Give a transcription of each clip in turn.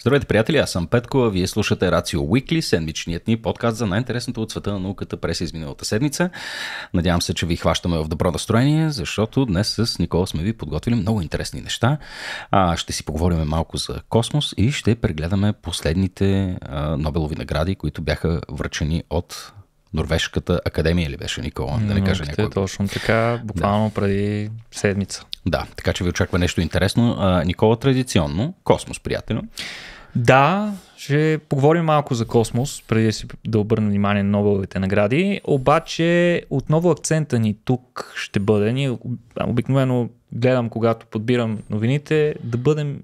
Здравейте, приятели! Аз съм Петко, а вие слушате Рацио Уикли, седмичният ни подкаст за най-интересното от света на науката през изминалата седмица. Надявам се, че ви хващаме в добро настроение, защото днес с Никола сме ви подготвили много интересни неща. А, ще си поговорим малко за космос и ще прегледаме последните а, Нобелови награди, които бяха връчени от Норвежката академия ли беше Никола, да не кажа някой. Точно така, буквално да. преди седмица. Да, така че ви очаква нещо интересно. А, Никола, традиционно, космос, приятелю. Да, ще поговорим малко за космос, преди да си да обърна внимание на Нобеловите награди. Обаче отново акцента ни тук ще бъде. Ние обикновено гледам, когато подбирам новините, да бъдем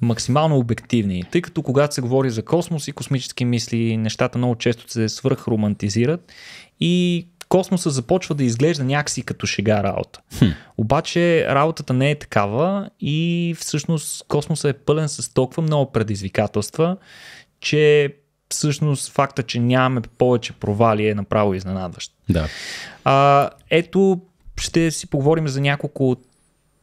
максимално обективни. Тъй като когато се говори за космос и космически мисли, нещата много често се свръхромантизират и космоса започва да изглежда някакси като шега работа. Хм. Обаче работата не е такава и всъщност космоса е пълен с толкова много предизвикателства, че всъщност факта, че нямаме повече провали е направо изненадващ. Да. А, ето ще си поговорим за няколко от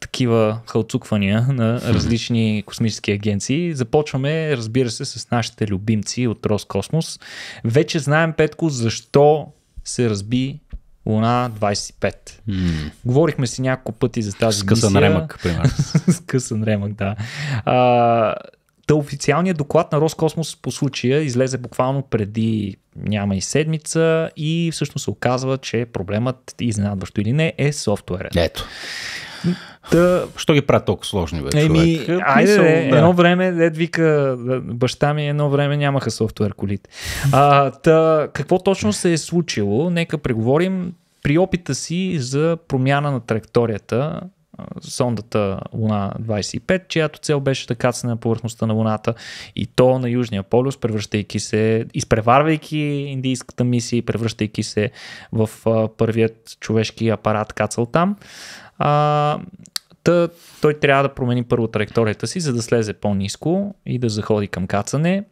такива халцуквания на различни космически агенции. Започваме, разбира се, с нашите любимци от Роскосмос. Вече знаем, Петко, защо се разби Луна 25. Mm. Говорихме си няколко пъти за тази мисия. Скъсан ремък, примерно. Скъсан ремък, да. А, Та официалният доклад на Роскосмос по случая излезе буквално преди няма и седмица и всъщност се оказва, че проблемът, изненадващо или не, е софтуерен. Ето. Та... Що ги правят толкова сложни, бе, Еми, човек? Айде, да. едно време, дед вика, баща ми едно време нямаха софтуер колите. А, та, какво точно се е случило? Нека преговорим при опита си за промяна на траекторията сондата Луна 25, чиято цел беше да кацне на повърхността на Луната и то на Южния полюс, превръщайки се, изпреварвайки индийската мисия и превръщайки се в първият човешки апарат кацал там. А, Та, той трябва да промени първо траекторията си, за да слезе по-низко и да заходи към кацане.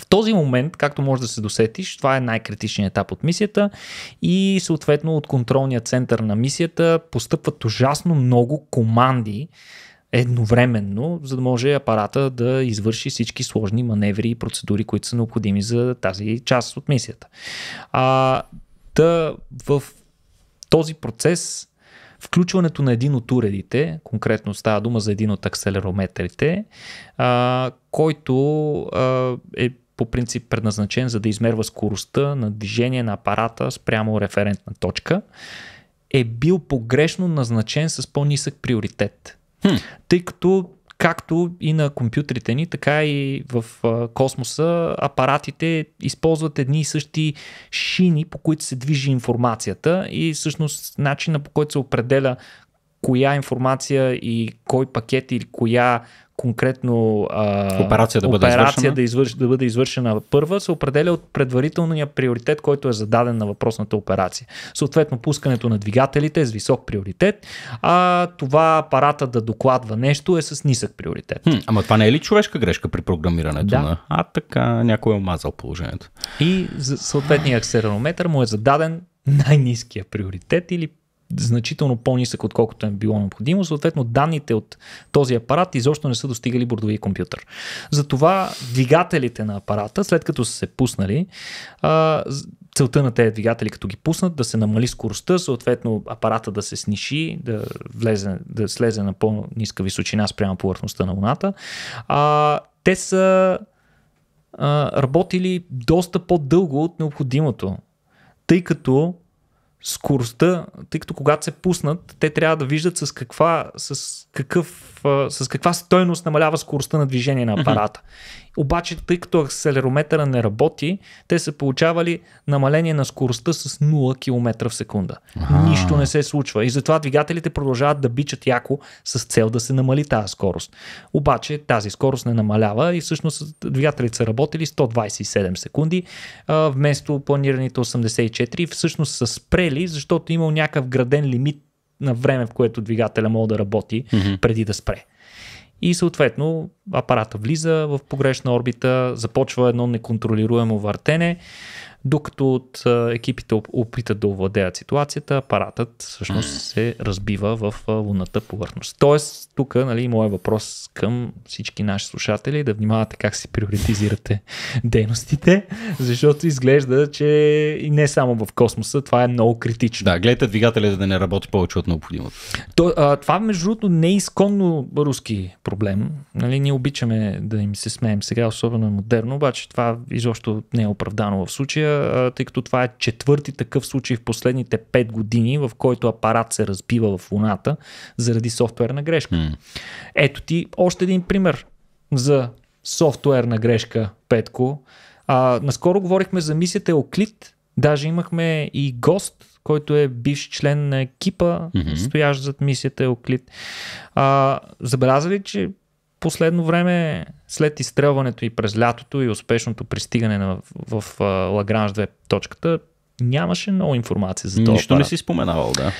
В този момент, както може да се досетиш, това е най-критичният етап от мисията и съответно от контролния център на мисията постъпват ужасно много команди едновременно, за да може апарата да извърши всички сложни маневри и процедури, които са необходими за тази част от мисията. А, да, в този процес включването на един от уредите, конкретно става дума за един от акселерометрите, а, който а, е по принцип предназначен за да измерва скоростта на движение на апарата спрямо референтна точка, е бил погрешно назначен с по-нисък приоритет. Хм. Тъй като както и на компютрите ни, така и в космоса апаратите използват едни и същи шини, по които се движи информацията и всъщност начина по който се определя коя информация и кой пакет или коя конкретно а, операция, да бъде, операция извършена. Да, извърш, да бъде извършена първа, се определя от предварителния приоритет, който е зададен на въпросната операция. Съответно, пускането на двигателите е с висок приоритет, а това апарата да докладва нещо е с нисък приоритет. Хм, ама това не е ли човешка грешка при програмирането да. на? А така, някой е омазал положението. И съответният акселерометър му е зададен най-низкия приоритет или значително по-нисък, отколкото е било необходимо. Съответно, данните от този апарат изобщо не са достигали бордови компютър. Затова двигателите на апарата, след като са се пуснали, целта на тези двигатели, като ги пуснат, да се намали скоростта, съответно апарата да се сниши, да, влезе, да слезе на по-ниска височина спрямо повърхността на Луната. А, те са а, работили доста по-дълго от необходимото, тъй като скоростта, тъй като когато се пуснат, те трябва да виждат с, каква, с какъв с каква стойност намалява скоростта на движение на апарата. Mm-hmm. Обаче, тъй като акселерометъра не работи, те са получавали намаление на скоростта с 0 км в секунда. а Нищо не се случва. И затова двигателите продължават да бичат яко с цел да се намали тази скорост. Обаче тази скорост не намалява и всъщност двигателите са работили 127 секунди вместо планираните 84. Всъщност са спрели, защото е имал някакъв граден лимит на време, в което двигателя може да работи mm-hmm. преди да спре. И съответно апарата влиза в погрешна орбита, започва едно неконтролируемо въртене, докато от екипите опитат да овладеят ситуацията, апаратът всъщност се разбива в луната повърхност. Тоест, тук нали, моят въпрос към всички наши слушатели е да внимавате как си приоритизирате дейностите, защото изглежда, че и не само в космоса, това е много критично. Да, гледайте двигателя да не работи повече от необходимото. То, а, това, между другото, не е изконно руски проблем. Нали, ние обичаме да им се смеем сега, особено модерно, обаче това изобщо не е оправдано в случая тъй като това е четвърти такъв случай в последните 5 години, в който апарат се разбива в Луната заради софтуерна грешка. Mm. Ето ти още един пример за софтуерна грешка, Петко. А, наскоро говорихме за мисията Оклит. Даже имахме и гост, който е бивш член на екипа, mm-hmm. стоящ зад мисията Оклит. Забелязали, че последно време, след изстрелването и през лятото и успешното пристигане на, в, в Лагранж 2 точката, нямаше много информация за това. Нищо не си споменавал, да.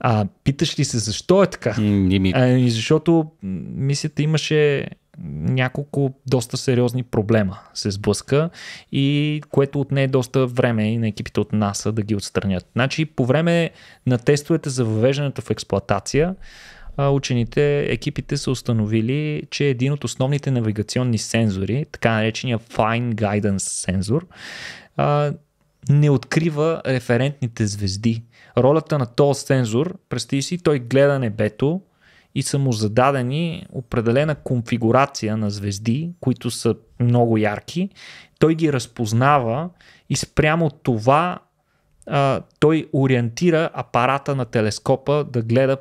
А питаш ли се защо е така? Ми... А, защото мисията имаше няколко доста сериозни проблема се сблъска и което отне е доста време и на екипите от НАСА да ги отстранят. Значи по време на тестовете за въвеждането в експлоатация учените, екипите са установили, че един от основните навигационни сензори, така наречения Fine Guidance сензор, не открива референтните звезди. Ролята на този сензор, представи си, той гледа небето и са му зададени определена конфигурация на звезди, които са много ярки. Той ги разпознава и спрямо това той ориентира апарата на телескопа да гледа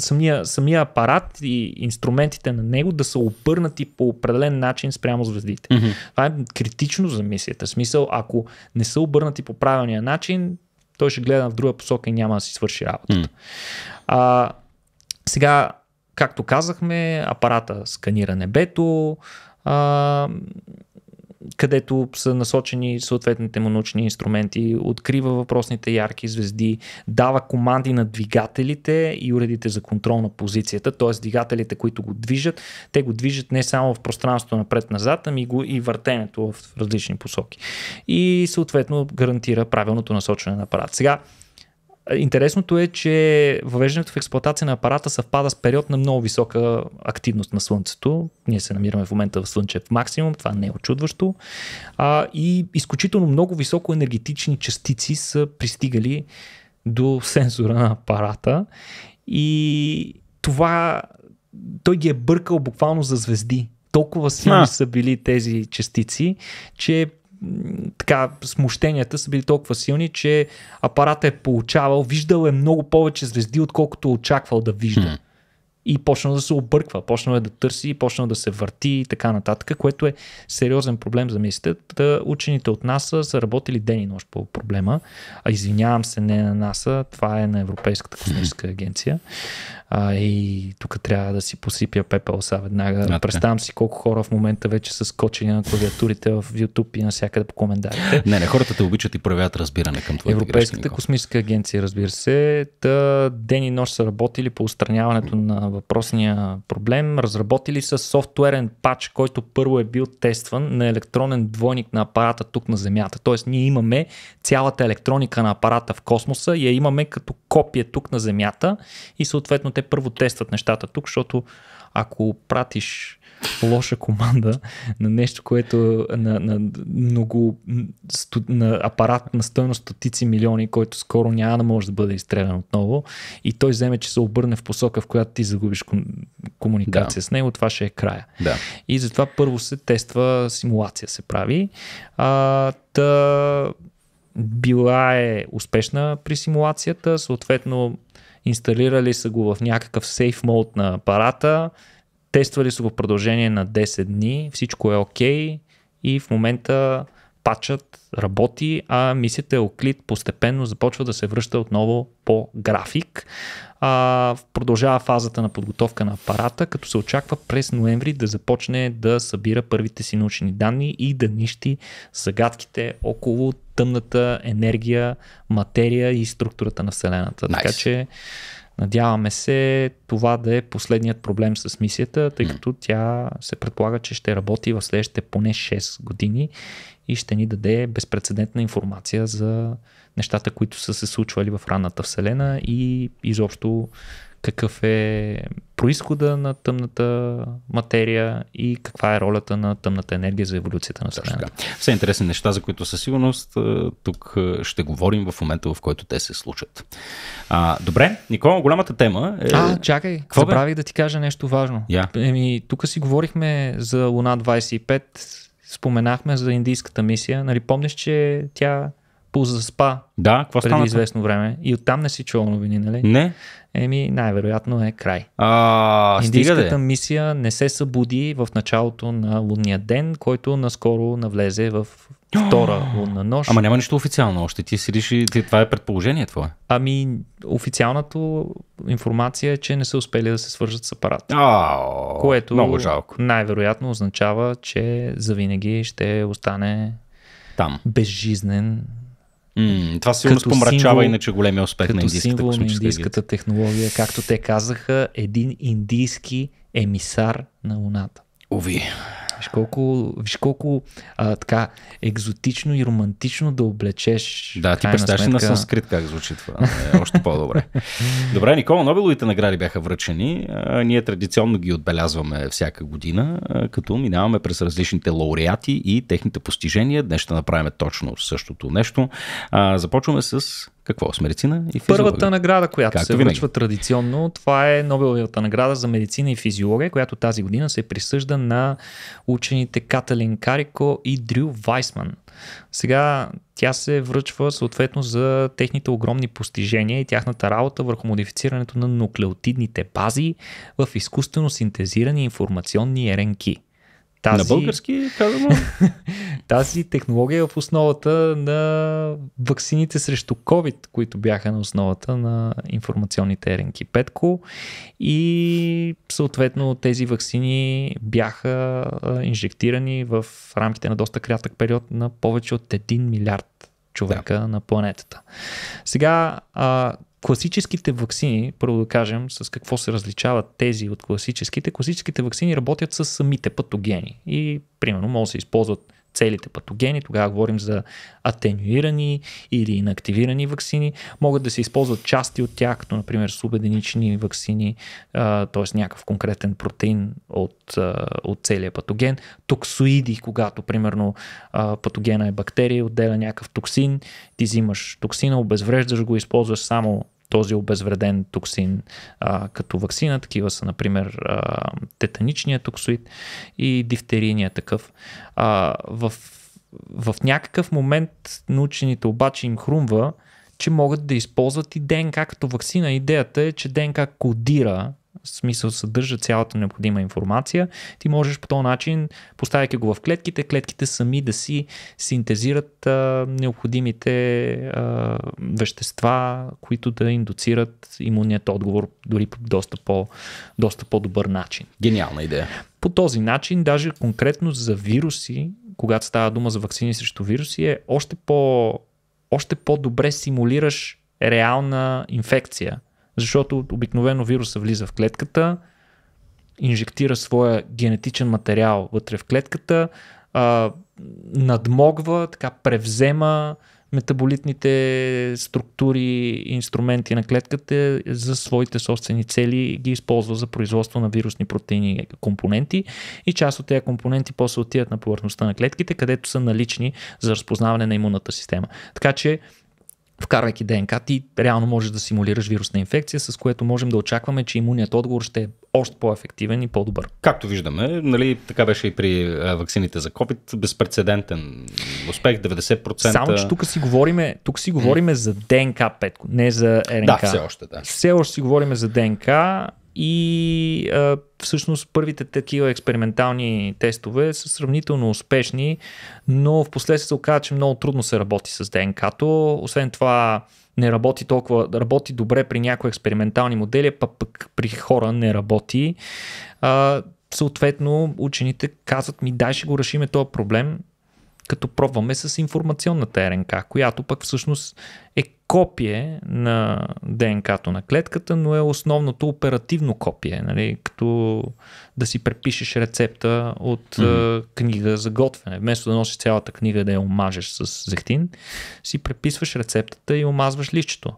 самия, самия апарат и инструментите на него да са опърнати по определен начин спрямо звездите. Mm-hmm. Това е критично за мисията. Смисъл, ако не са обърнати по правилния начин, той ще гледа в друга посока и няма да си свърши работата. Mm. А, сега, както казахме, апарата сканира небето, а, където са насочени съответните му научни инструменти, открива въпросните ярки звезди, дава команди на двигателите и уредите за контрол на позицията, т.е. двигателите, които го движат, те го движат не само в пространството напред-назад, ами го и въртенето в различни посоки. И съответно гарантира правилното насочване на апарат. Сега, Интересното е, че въвеждането в експлоатация на апарата съвпада с период на много висока активност на Слънцето. Ние се намираме в момента в Слънчев максимум, това не е очудващо. А, и изключително много високо енергетични частици са пристигали до сензора на апарата. И това той ги е бъркал буквално за звезди. Толкова силни са били тези частици, че така, смущенията са били толкова силни, че апарата е получавал, виждал е много повече звезди, отколкото очаквал да вижда. Mm. И почнал да се обърква, почнал е да търси, почнал да се върти и така нататък, което е сериозен проблем за мислите. Учените от НАСА са работили ден и нощ по проблема. А извинявам се, не на НАСА, това е на Европейската космическа агенция а, и тук трябва да си посипя пепел са веднага. А, Представям си колко хора в момента вече са скочени на клавиатурите в YouTube и навсякъде по коментарите. Не, не, хората те обичат и проявяват разбиране към това. Европейската грешки, космическа агенция, разбира се, да ден и нощ са работили по устраняването на въпросния проблем. Разработили са софтуерен пач, който първо е бил тестван на електронен двойник на апарата тук на Земята. Тоест ние имаме цялата електроника на апарата в космоса и я имаме като копие тук на Земята и съответно те първо тестват нещата тук, защото ако пратиш лоша команда на нещо, което на, на много на апарат на стоеност стотици милиони, който скоро няма да може да бъде изстрелян отново и той вземе, че се обърне в посока, в която ти загубиш комуникация да. с него, това ще е края. Да. И затова първо се тества, симулация се прави. А, та, била е успешна при симулацията, съответно инсталирали са го в някакъв сейф мод на апарата, тествали са го в продължение на 10 дни, всичко е окей okay и в момента пачът работи, а мисията е Оклит постепенно започва да се връща отново по график. А, продължава фазата на подготовка на апарата, като се очаква през ноември да започне да събира първите си научни данни и да нищи загадките около тъмната енергия, материя и структурата на Вселената. Nice. Така че Надяваме се това да е последният проблем с мисията, тъй като тя се предполага, че ще работи в следващите поне 6 години и ще ни даде безпредседентна информация за нещата, които са се случвали в ранната Вселена и изобщо какъв е происхода на тъмната материя и каква е ролята на тъмната енергия за еволюцията на Вселената. Все интересни неща, за които със сигурност тук ще говорим в момента, в който те се случат. А, добре, Никола, голямата тема е... А, чакай, Какво забравих бе? да ти кажа нещо важно. Yeah. Еми, тук си говорихме за Луна 25, споменахме за индийската мисия, нали, помниш, че тя позаспа да, какво преди стана? известно време. И оттам не си чувал новини, нали? Не. Еми, най-вероятно е край. А, е. Индийската мисия не се събуди в началото на лунния ден, който наскоро навлезе в втора лунна нощ. Ама няма нищо официално още. Ти си реши, ти, това е предположение твое. Ами, официалната информация е, че не са успели да се свържат с апарат. А, което много жалко. най-вероятно означава, че завинаги ще остане там. безжизнен Mm, това сигурно спомрачава символ, иначе големия успех като на индийската символ на индийската гид. технология, както те казаха, един индийски емисар на Луната. Ови. Виж колко, виж колко а, така екзотично и романтично да облечеш. Да, ти представяш сметка... на санскрит как звучи това. Е, още по-добре. Добре, Никола, Нобеловите награди бяха връчени. А, ние традиционно ги отбелязваме всяка година, а, като минаваме през различните лауреати и техните постижения. Днес ще направим точно същото нещо. А, започваме с какво? С медицина и физиология? Първата награда, която Както се връчва традиционно, това е Нобеловата награда за медицина и физиология, която тази година се присъжда на учените Каталин Карико и Дрю Вайсман. Сега тя се връчва съответно за техните огромни постижения и тяхната работа върху модифицирането на нуклеотидните бази в изкуствено синтезирани информационни еренки – тази... На български казано? тази технология е в основата на ваксините срещу COVID, които бяха на основата на информационните РНК Петко и съответно тези ваксини бяха инжектирани в рамките на доста кратък период на повече от 1 милиард човека да. на планетата. Сега, а, класическите вакцини, първо да кажем с какво се различават тези от класическите, класическите вакцини работят с самите патогени и примерно може да се използват целите патогени, тогава говорим за атенюирани или инактивирани вакцини, могат да се използват части от тях, като например субединични вакцини, т.е. някакъв конкретен протеин от, от целия патоген, токсоиди, когато примерно патогена е бактерия, отделя някакъв токсин, ти взимаш токсина, обезвреждаш го, използваш само този обезвреден токсин а, като вакцина. Такива са, например, а, тетаничният токсоид и дифтерийният такъв. А, в, в някакъв момент научените обаче им хрумва, че могат да използват и ДНК като вакцина. Идеята е, че ДНК кодира в смисъл съдържа цялата необходима информация, ти можеш по този начин, поставяйки го в клетките, клетките сами да си синтезират а, необходимите а, вещества, които да индуцират имунният отговор дори по доста, по, доста по-добър начин. Гениална идея. По този начин, даже конкретно за вируси, когато става дума за вакцини срещу вируси, е още, по, още по-добре симулираш реална инфекция защото обикновено вируса влиза в клетката, инжектира своя генетичен материал вътре в клетката, надмогва, така превзема метаболитните структури, и инструменти на клетката за своите собствени цели и ги използва за производство на вирусни протеини компоненти и част от тези компоненти после отиват на повърхността на клетките, където са налични за разпознаване на имунната система. Така че вкарвайки ДНК, ти реално можеш да симулираш вирусна инфекция, с което можем да очакваме, че имунният отговор ще е още по-ефективен и по-добър. Както виждаме, нали, така беше и при е, ваксините за COVID, безпредседентен успех, 90%. Само, че тук си говориме, тук си говориме mm. за ДНК, Петко, не за РНК. Да, все още, да. Все още си говориме за ДНК, и а, всъщност първите такива експериментални тестове са сравнително успешни, но в последствие се оказа, че много трудно се работи с ДНК-то. Освен това не работи толкова, работи добре при някои експериментални модели, пък, пък при хора не работи. А, съответно учените казват ми дай ще го решиме този проблем, като пробваме с информационната РНК, която пък всъщност е копие на ДНК-то на клетката, но е основното оперативно копие, нали? като да си препишеш рецепта от mm-hmm. книга за готвене. Вместо да носиш цялата книга да я омажеш с зехтин, си преписваш рецептата и омазваш лището.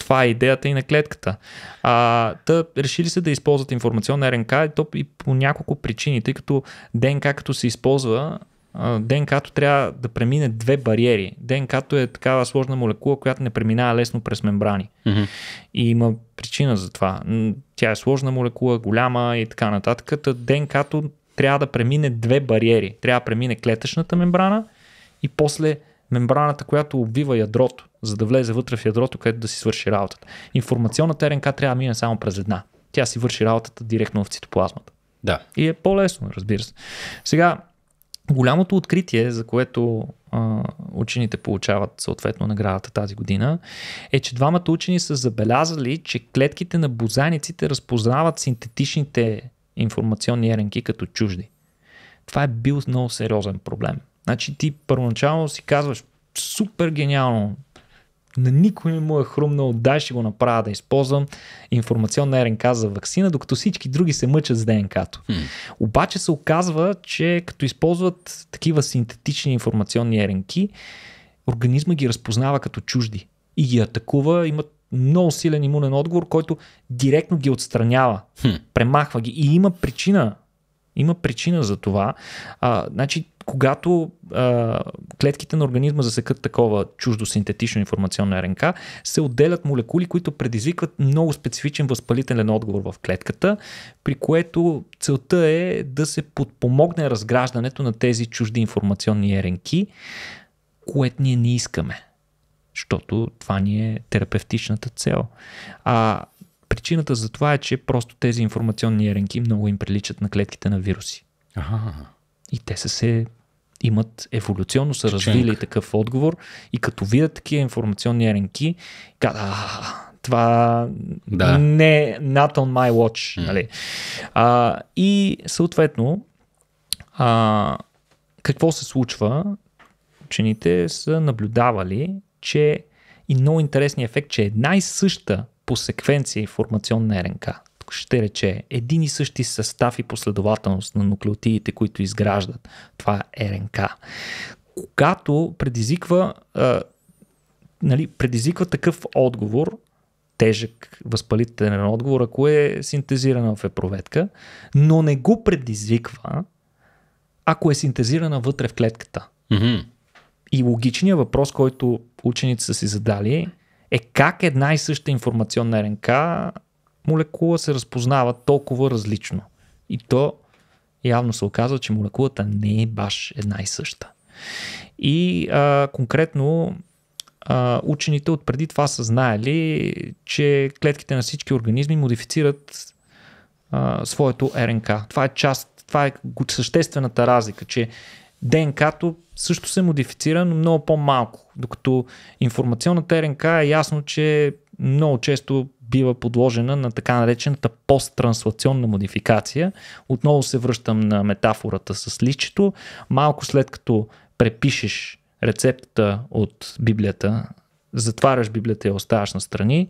Това е идеята и на клетката. А, та решили се да използват информационна РНК и то и по няколко причини, тъй като ДНК като се използва ДНК-то трябва да премине две бариери. ДНК-то е такава сложна молекула, която не преминава лесно през мембрани. Mm-hmm. И има причина за това. Тя е сложна молекула, голяма и така нататък. ДНК-то трябва да премине две бариери. Трябва да премине клетъчната мембрана и после мембраната, която обвива ядрото, за да влезе вътре в ядрото, където да си свърши работата. Информационната РНК трябва да мине само през една. Тя си върши работата директно в цитоплазмата. Да. И е по-лесно, разбира се. Сега, Голямото откритие, за което а, учените получават съответно наградата тази година, е, че двамата учени са забелязали, че клетките на бозайниците разпознават синтетичните информационни РНК като чужди. Това е бил много сериозен проблем. Значи ти първоначално си казваш, супер гениално, на никой не му е хрумнал, дай ще го направя да използвам информационна РНК за вакцина, докато всички други се мъчат с ДНК-то. Mm. Обаче се оказва, че като използват такива синтетични информационни РНК, организма ги разпознава като чужди и ги атакува, имат много силен имунен отговор, който директно ги отстранява, Hmm. премахва ги и има причина има причина за това. А, значи, когато а, клетките на организма засекат такова чуждо синтетично информационно РНК, се отделят молекули, които предизвикват много специфичен възпалителен отговор в клетката, при което целта е да се подпомогне разграждането на тези чужди информационни РНК, което ние не искаме защото това ни е терапевтичната цел. А Причината за това е, че просто тези информационни еренки много им приличат на клетките на вируси. Ага. И те са се имат еволюционно са развили такъв отговор и като видят такива информационни еренки, каза, това да. не е not on my watch. Mm. Нали? А, и съответно, а, какво се случва? Учените са наблюдавали, че и много интересният ефект, че една и съща по секвенция информационна РНК ще рече един и същи състав и последователност на нуклеотидите, които изграждат това РНК, когато предизвиква, а, нали, предизвиква такъв отговор, тежък възпалителен отговор, ако е синтезирана в епроветка, но не го предизвиква, ако е синтезирана вътре в клетката. Mm-hmm. И логичният въпрос, който учените са си задали е, е как една и съща информационна РНК молекула се разпознава толкова различно. И то явно се оказва, че молекулата не е баш една и съща. И а, конкретно а, учените от преди това са знаели, че клетките на всички организми модифицират а, своето РНК. Това е част, това е съществената разлика, че ДНК-то също се модифицира, но много по-малко. Докато информационната РНК е ясно, че много често бива подложена на така наречената посттранслационна модификация. Отново се връщам на метафората с личето. Малко след като препишеш рецептата от Библията затваряш библията и оставаш на страни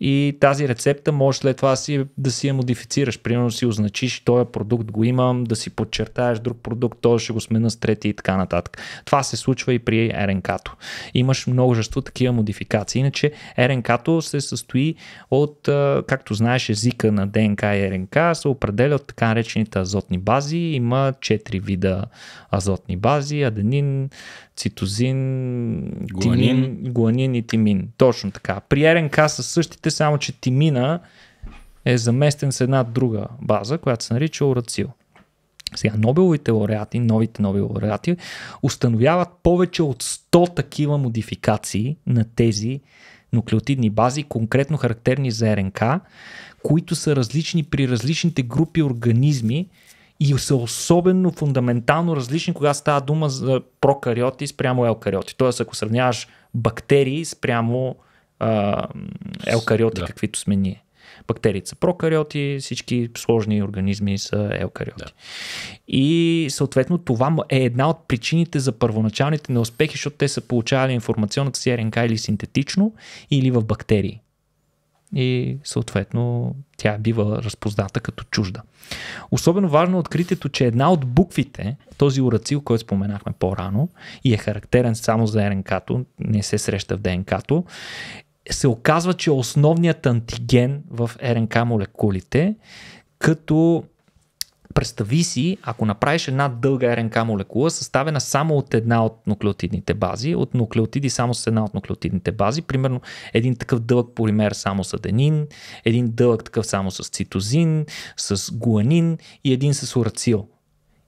и тази рецепта може след това си, да си я модифицираш. Примерно си означиш, този продукт го имам, да си подчертаеш друг продукт, то ще го смена с трети и така нататък. Това се случва и при РНК-то. Имаш множество такива модификации. Иначе РНК-то се състои от, както знаеш, езика на ДНК и РНК се определя от така наречените азотни бази. Има четири вида азотни бази, аденин, цитозин, гуанин, тимин, гуанин тимин и Тимин. Точно така. При РНК са същите, само че Тимина е заместен с една друга база, която се нарича Орацил. Сега, Нобеловите лауреати, новите Нобел лауреати, установяват повече от 100 такива модификации на тези нуклеотидни бази, конкретно характерни за РНК, които са различни при различните групи организми и са особено фундаментално различни, когато става дума за прокариоти спрямо елкариоти. Тоест, ако сравняваш бактерии спрямо а, елкариоти, да. каквито сме ние. Бактериите са прокариоти, всички сложни организми са елкариоти. Да. И съответно това е една от причините за първоначалните неуспехи, защото те са получавали информационната си РНК или синтетично, или в бактерии и съответно тя бива разпозната като чужда. Особено важно е откритието, че една от буквите, този урацил, който споменахме по-рано и е характерен само за РНК-то, не се среща в ДНК-то, се оказва, че е основният антиген в РНК молекулите, като представи си, ако направиш една дълга РНК молекула, съставена само от една от нуклеотидните бази, от нуклеотиди само с една от нуклеотидните бази, примерно един такъв дълъг полимер само с аденин, един дълъг такъв само с цитозин, с гуанин и един с урацил.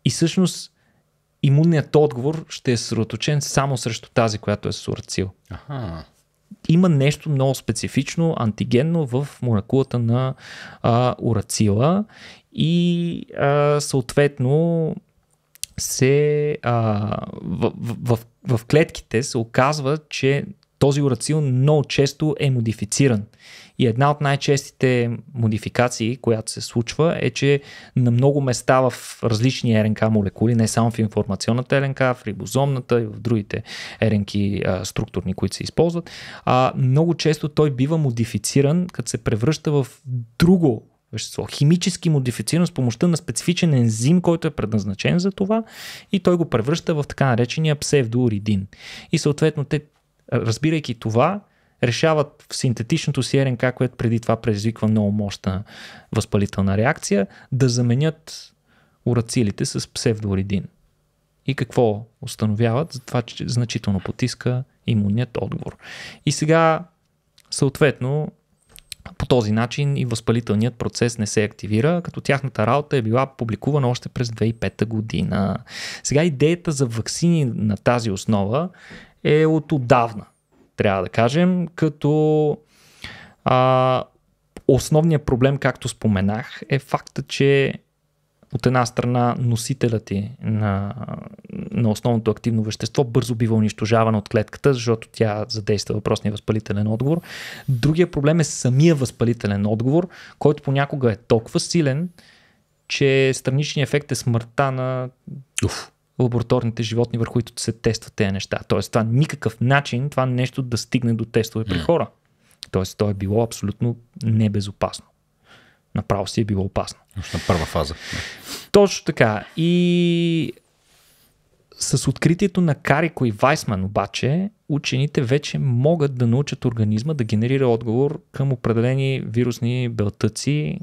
И всъщност имунният отговор ще е съсредоточен само срещу тази, която е с урацил. Ага. има нещо много специфично антигенно в молекулата на а, урацила и а, съответно се а, в, в, в, в клетките се оказва, че този урацил много често е модифициран. И една от най-честите модификации, която се случва, е, че на много места в различни РНК молекули, не само в информационната РНК, в рибозомната и в другите РНК а, структурни, които се използват, а, много често той бива модифициран, като се превръща в друго вещество. Химически модифицирано с помощта на специфичен ензим, който е предназначен за това и той го превръща в така наречения псевдоуридин. И съответно те, разбирайки това, решават в синтетичното си РНК, което преди това предизвиква много мощна възпалителна реакция, да заменят урацилите с псевдоуридин. И какво установяват? За това, че значително потиска имунният отговор. И сега, съответно, по този начин и възпалителният процес не се активира, като тяхната работа е била публикувана още през 2005 година. Сега идеята за вакцини на тази основа е от отдавна, трябва да кажем, като а, основният проблем, както споменах, е факта, че от една страна носителят ти на, на основното активно вещество бързо бива унищожавана от клетката, защото тя задейства въпросния възпалителен отговор. Другия проблем е самия възпалителен отговор, който понякога е толкова силен, че страничният ефект е смъртта на Уф. лабораторните животни, върху които се тестват тези неща. Тоест, това никакъв начин, това нещо да стигне до тестове при хора. Тоест, то е било абсолютно небезопасно. Направо си е било опасно. Още на първа фаза. Точно така. И с откритието на Карико и Вайсман обаче, учените вече могат да научат организма да генерира отговор към определени вирусни белтъци,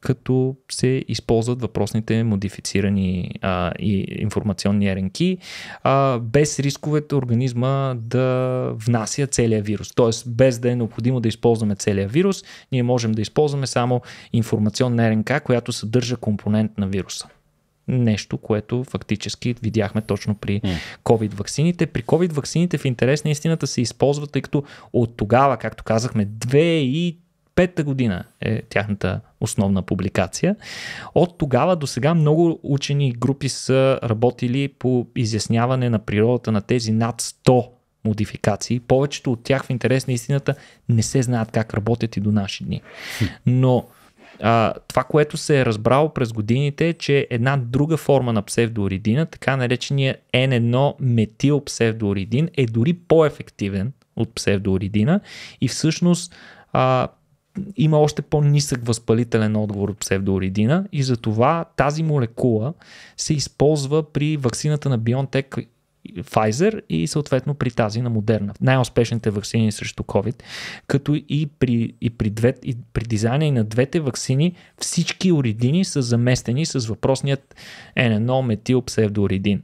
като се използват въпросните модифицирани а, и информационни РНК, а, без рисковете организма да внася целия вирус. Тоест, без да е необходимо да използваме целия вирус, ние можем да използваме само информационна РНК, която съдържа компонент на вируса нещо, което фактически видяхме точно при COVID ваксините. При COVID ваксините в интерес на истината се използват, тъй като от тогава, както казахме, и. 2005 година е тяхната основна публикация. От тогава до сега много учени групи са работили по изясняване на природата на тези над 100 модификации. Повечето от тях в интерес на истината не се знаят как работят и до наши дни. Но а, това, което се е разбрало през годините е, че една друга форма на псевдоридина, така наречения N1 метил псевдоридин, е дори по-ефективен от псевдооридина и всъщност а, има още по-нисък възпалителен отговор от псевдоридина и затова тази молекула се използва при ваксината на BioNTech Pfizer и съответно при тази на Модерна. Най-успешните вакцини срещу COVID, като и при, и при, две, и при дизайна и на двете вакцини всички оридини са заместени с въпросният n метил псевдоридин.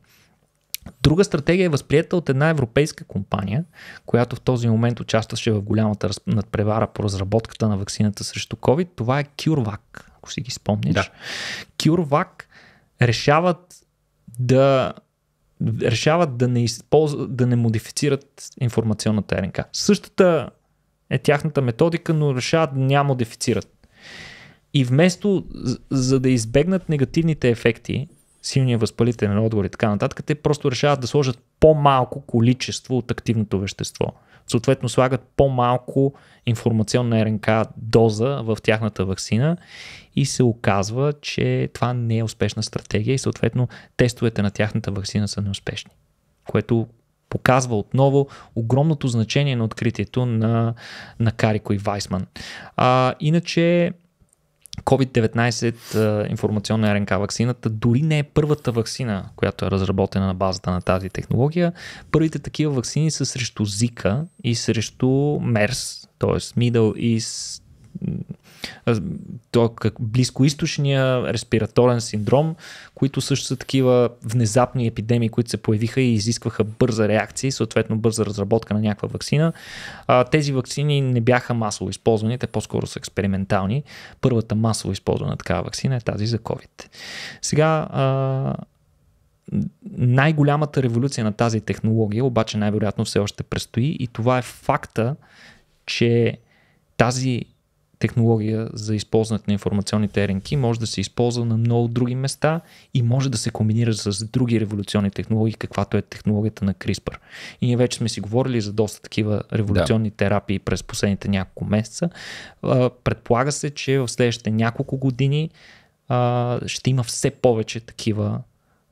Друга стратегия е възприета от една европейска компания, която в този момент участваше в голямата надпревара по разработката на вакцината срещу COVID. Това е CureVac, ако си ги спомниш. Да. CureVac решават да решават да не, използват, да не модифицират информационната РНК. Същата е тяхната методика, но решават да не модифицират. И вместо за да избегнат негативните ефекти силния възпалителен отговор и така нататък, те просто решават да сложат по-малко количество от активното вещество. Съответно слагат по-малко информационна РНК доза в тяхната вакцина и се оказва, че това не е успешна стратегия и съответно тестовете на тяхната вакцина са неуспешни. Което показва отново огромното значение на откритието на, на Карико и Вайсман. А, иначе COVID-19 информационна РНК ваксината дори не е първата вакцина, която е разработена на базата на тази технология. Първите такива вакцини са срещу Zika и срещу MERS, т.е. Middle East то е как близкоисточния респираторен синдром, които също са такива внезапни епидемии, които се появиха и изискваха бърза реакция и съответно бърза разработка на някаква вакцина. Тези вакцини не бяха масово използвани, те по-скоро са експериментални. Първата масово използвана такава вакцина е тази за COVID. Сега най-голямата революция на тази технология обаче най-вероятно все още предстои и това е факта, че тази технология за използването на информационните РНК може да се използва на много други места и може да се комбинира с други революционни технологии, каквато е технологията на CRISPR. И ние вече сме си говорили за доста такива революционни да. терапии през последните няколко месеца. Предполага се, че в следващите няколко години ще има все повече такива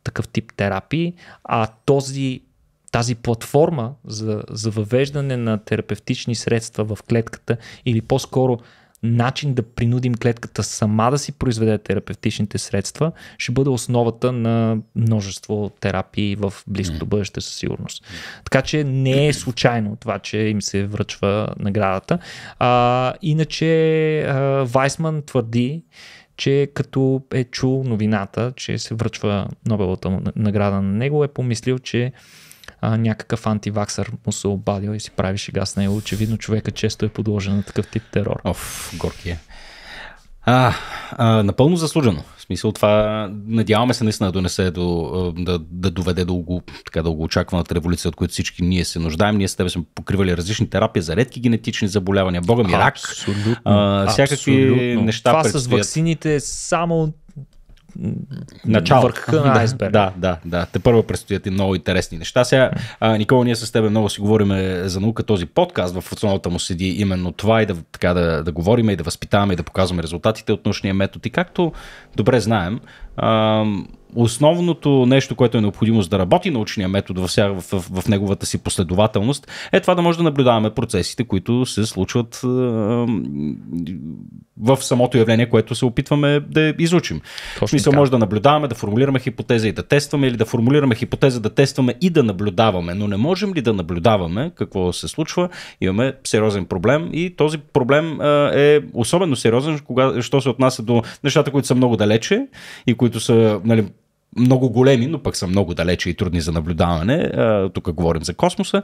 такъв тип терапии, а този тази платформа за, за въвеждане на терапевтични средства в клетката или по-скоро начин да принудим клетката сама да си произведе терапевтичните средства, ще бъде основата на множество терапии в близкото бъдеще със сигурност. Така че не е случайно това, че им се връчва наградата. А, иначе а, Вайсман твърди, че като е чул новината, че се връчва Нобелата награда на него, е помислил, че а, някакъв антиваксър му се обадил и си прави шега с него. Очевидно човека често е подложен на такъв тип терор. Оф, горки е. А, а, напълно заслужено. В смисъл това, надяваме се наистина да донесе до, да, да доведе до дълго, така дългоочакваната революция, от която всички ние се нуждаем. Ние с тебе сме покривали различни терапии за редки генетични заболявания. Бога ми, рак. Абсолютно. А, всякакви Абсолютно. неща. Това предстоят. с ваксините само начало. Върха на айсберг. Да, да, да. Те първо предстоят и много интересни неща. Сега, а, Никола, ние с теб много си говорим е, за наука. Този подкаст в основата му седи именно това и да, така, да, да говорим и да възпитаваме и да показваме резултатите от научния метод. И както добре знаем, а, основното нещо, което е необходимо за да работи научния метод в, сега, в, в, в неговата си последователност, е това да може да наблюдаваме процесите, които се случват е, в самото явление, което се опитваме да изучим. Точно в смисъл, може да наблюдаваме, да формулираме хипотеза и да тестваме, или да формулираме хипотеза, да тестваме и да наблюдаваме. Но не можем ли да наблюдаваме какво се случва? Имаме сериозен проблем и този проблем е особено сериозен, кога, що се отнася до нещата, които са много далече и които са нали, много големи, но пък са много далече и трудни за наблюдаване. Тук говорим за космоса.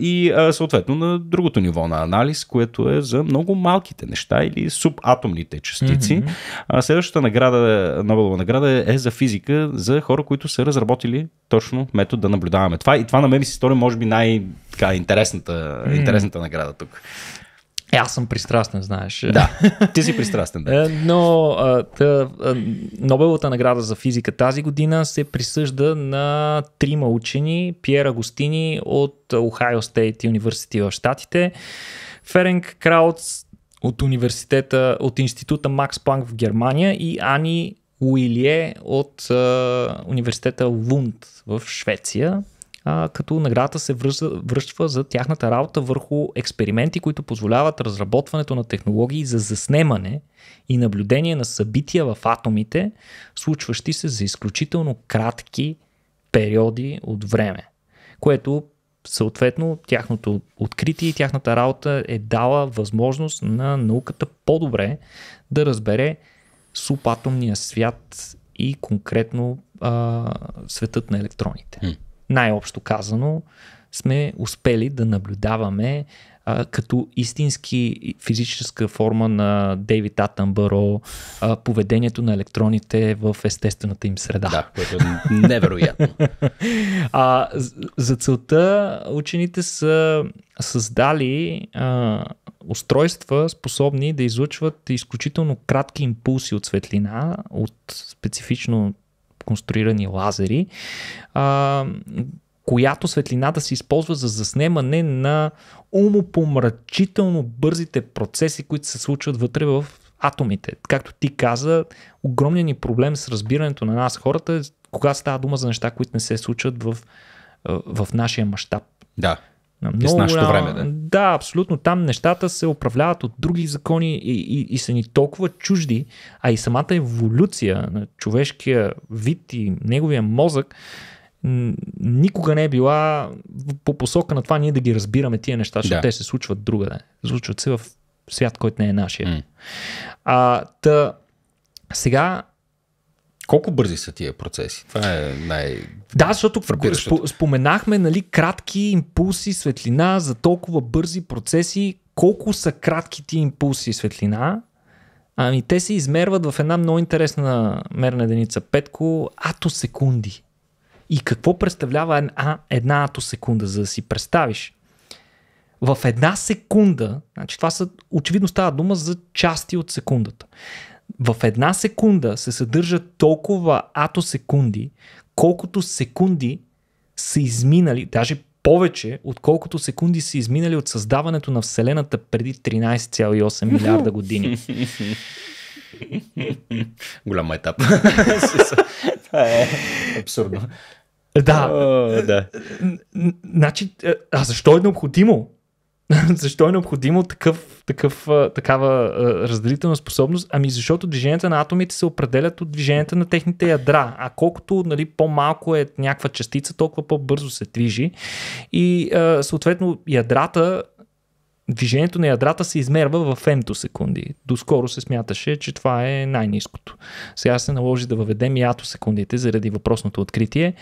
И съответно на другото ниво на анализ, което е за много малките неща или субатомните частици. Mm-hmm. Следващата награда, Нобелова награда е за физика, за хора, които са разработили точно метод да наблюдаваме. Това, и това на мен ми се стори, може би, най-интересната mm-hmm. интересната награда тук. Е, аз съм пристрастен, знаеш. Да, ти си пристрастен, да. Е, но тъ, Нобеловата награда за физика тази година се присъжда на трима учени, Пьер Агустини от Ohio State University в Штатите, Ференк Краутс от университета, от института Макс Планк в Германия и Ани Уилие от а, университета Лунд в Швеция като наградата се връща, връщва за тяхната работа върху експерименти, които позволяват разработването на технологии за заснемане и наблюдение на събития в атомите, случващи се за изключително кратки периоди от време, което съответно тяхното откритие и тяхната работа е дала възможност на науката по-добре да разбере субатомния свят и конкретно а, светът на електроните най-общо казано, сме успели да наблюдаваме а, като истински физическа форма на Дейвид Атънбъро поведението на електроните в естествената им среда. Да, което е невероятно. а, за целта учените са създали а, устройства, способни да излъчват изключително кратки импулси от светлина, от специфично конструирани лазери, а, която светлината се използва за заснемане на умопомрачително бързите процеси, които се случват вътре в атомите. Както ти каза, огромният ни проблем с разбирането на нас хората е кога става дума за неща, които не се случват в, в нашия мащаб. Да много, с нашето време. Да? да, абсолютно. Там нещата се управляват от други закони и, и, и са ни толкова чужди, а и самата еволюция на човешкия вид и неговия мозък никога не е била по посока на това ние да ги разбираме тия неща, защото да. те се случват другаде. Случват се в свят, който не е нашия. Mm. А, та, сега колко бързи са тия процеси? Това е най... Да, защото споменахме нали, кратки импулси, светлина за толкова бързи процеси. Колко са кратки ти импулси светлина? Ами те се измерват в една много интересна мерна единица, петко, атосекунди. И какво представлява една, една атосекунда, за да си представиш? В една секунда, значи това са, очевидно става дума за части от секундата в една секунда се съдържат толкова атосекунди, колкото секунди са изминали, даже повече, отколкото секунди са изминали от създаването на Вселената преди 13,8 милиарда години. Голям етап. Това е абсурдно. Да. да. Значи, а защо е необходимо? Защо е необходимо такъв, такъв, такава разделителна способност? Ами защото движенията на атомите се определят от движенията на техните ядра. А колкото нали, по-малко е някаква частица, толкова по-бързо се движи. И съответно ядрата движението на ядрата се измерва в фемтосекунди. Доскоро се смяташе, че това е най-низкото. Сега се наложи да въведем и атосекундите заради въпросното откритие.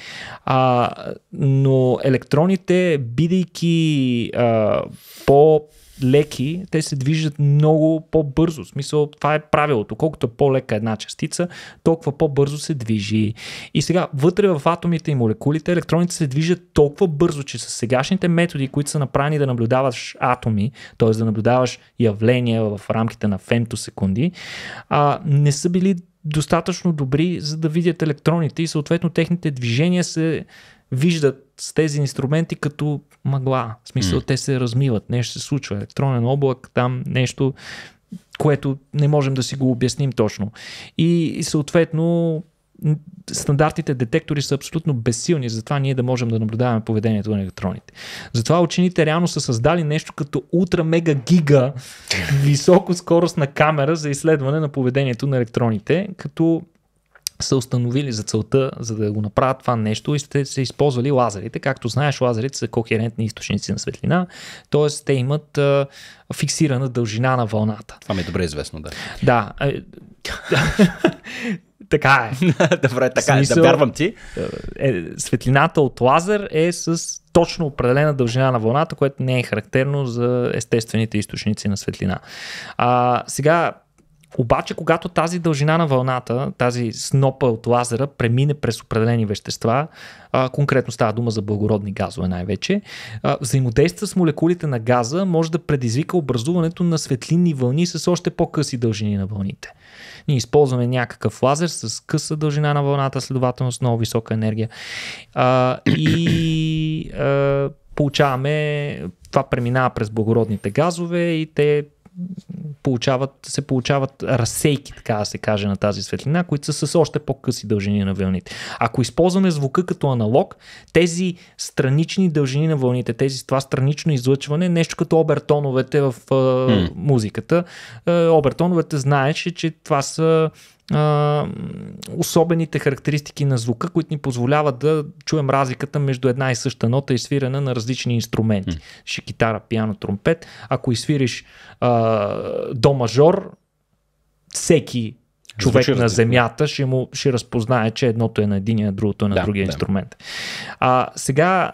А, но електроните, бидейки а, по леки, те се движат много по-бързо. В смисъл, това е правилото. Колкото по-лека една частица, толкова по-бързо се движи. И сега, вътре в атомите и молекулите, електроните се движат толкова бързо, че с сегашните методи, които са направени да наблюдаваш атоми, т.е. да наблюдаваш явления в рамките на фемтосекунди, а, не са били достатъчно добри, за да видят електроните и съответно техните движения се виждат с тези инструменти като мъгла. В смисъл, mm. те се размиват, нещо се случва, електронен облак, там нещо, което не можем да си го обясним точно. И, и съответно, стандартните детектори са абсолютно безсилни, затова ние да можем да наблюдаваме поведението на електроните. Затова учените реално са създали нещо като ултра-мега-гига високоскоростна камера за изследване на поведението на електроните, като са установили за целта, за да го направят това нещо и сте се използвали лазерите. Както знаеш, лазерите са кохерентни източници на светлина, т.е. те имат а, фиксирана дължина на вълната. Това ми е добре известно, да. Да. така е. Добре, така Смисъл, е, да вярвам ти. Е, светлината от лазер е с точно определена дължина на вълната, което не е характерно за естествените източници на светлина. А, сега обаче, когато тази дължина на вълната, тази снопа от лазера премине през определени вещества, а, конкретно става дума за благородни газове най-вече, а, взаимодейства с молекулите на газа може да предизвика образуването на светлинни вълни с още по-къси дължини на вълните. Ние използваме някакъв лазер с къса дължина на вълната, следователно с много висока енергия. А, и а, получаваме, това преминава през благородните газове и те получават, се получават разсейки, така да се каже, на тази светлина, които са с още по-къси дължини на вълните. Ако използваме звука като аналог, тези странични дължини на вълните, тези това странично излъчване, нещо като обертоновете в mm. музиката. Обертоновете знаеше, че това са а, особените характеристики на звука, които ни позволяват да чуем разликата между една и съща нота и свирена на различни инструменти. Mm. китара, пиано, тромпет. Ако извириш а, до мажор, всеки човек Звучи на земята ще, му, ще разпознае, че едното е на един, а другото е на да, другия да. инструмент. А, сега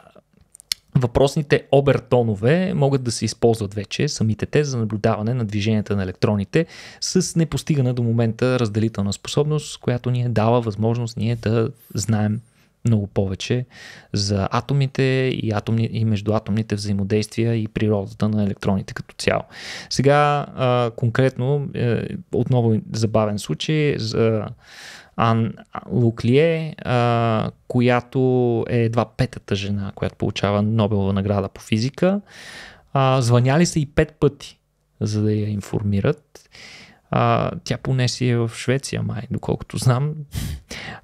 Въпросните обертонове могат да се използват вече самите те за наблюдаване на движенията на електроните с непостигана до момента разделителна способност, която ни е дава възможност ние да знаем много повече за атомите и, атомни, и междуатомните взаимодействия и природата на електроните като цяло. Сега а, конкретно, е, отново забавен случай за Ан Луклие, а, която е едва петата жена, която получава Нобелова награда по физика. А, звъняли са и пет пъти, за да я информират. А, тя поне си е в Швеция, май, доколкото знам.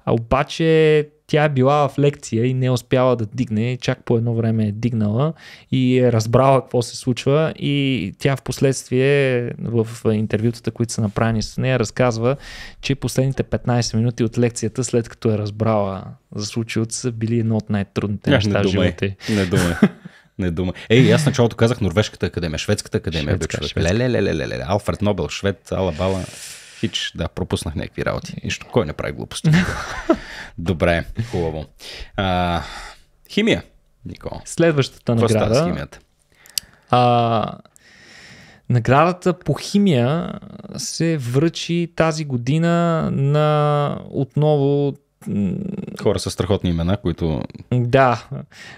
А, обаче тя е била в лекция и не е успяла да дигне, чак по едно време е дигнала и е разбрала какво се случва и тя в последствие в интервютата, които са направени с нея, разказва, че последните 15 минути от лекцията, след като е разбрала за случилото са били едно от най-трудните неща не в живота. Не думай. Не дума. Ей, аз началото казах Норвежката академия, Шведската академия. Шведска, бе, Шведска. Ле, ле, ле, ле, ле, Алфред Нобел, Швед, Алабала. Хич, да, пропуснах някакви работи. Нищо, кой не прави глупости? Добре, хубаво. А, химия, Никола. Следващата Какво награда. Става с химията? А, Наградата по химия се връчи тази година на отново хора с страхотни имена, които... Да.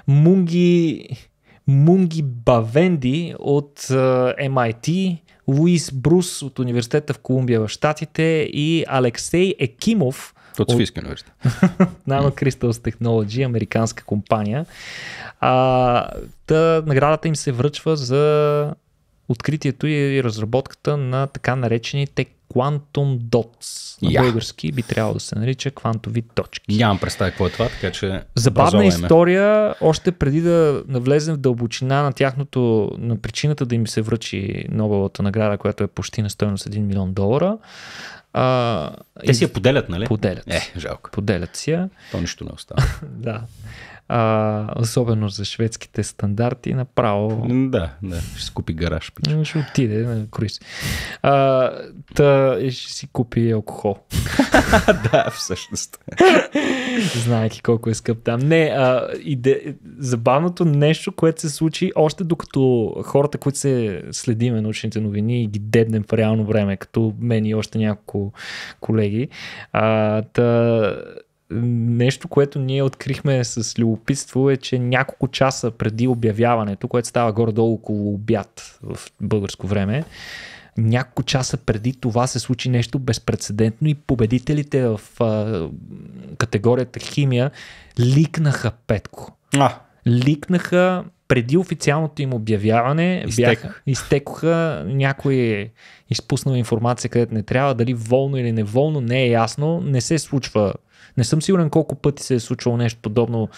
Мунги, Мунги Бавенди от uh, MIT, Луис Брус от университета в Колумбия в Штатите и Алексей Екимов, от Софийска университет. Nano Crystals Technology, американска компания. А, та, наградата им се връчва за откритието и разработката на така наречените Quantum Dots. На yeah. български би трябвало да се нарича квантови точки. Нямам представя какво е това, така че. Забавна история, още преди да навлезем в дълбочина на тяхното, на причината да им се връчи Нобелата награда, която е почти на стоеност 1 милион долара. А, Те и... си я поделят, нали? Поделят. Е, жалко. Поделят си я. То нищо не остава. да а, особено за шведските стандарти, направо... Да, да, ще си купи гараж. Пича. Ще отиде на круиз. А, та, ще си купи алкохол. да, всъщност. Знаеки колко е скъп там. Не, а, иде... забавното нещо, което се случи още докато хората, които се следиме научните новини и ги деднем в реално време, като мен и още няколко колеги, а, та нещо, което ние открихме с любопитство е, че няколко часа преди обявяването, което става горе-долу около обяд в българско време, няколко часа преди това се случи нещо безпредседентно и победителите в а, категорията химия ликнаха петко. А. Ликнаха преди официалното им обявяване Изтек. бяха, изтекоха някои е изпуснал информация където не трябва, дали волно или неволно, не е ясно, не се случва не съм сигурен колко пъти се е случвало нещо подобно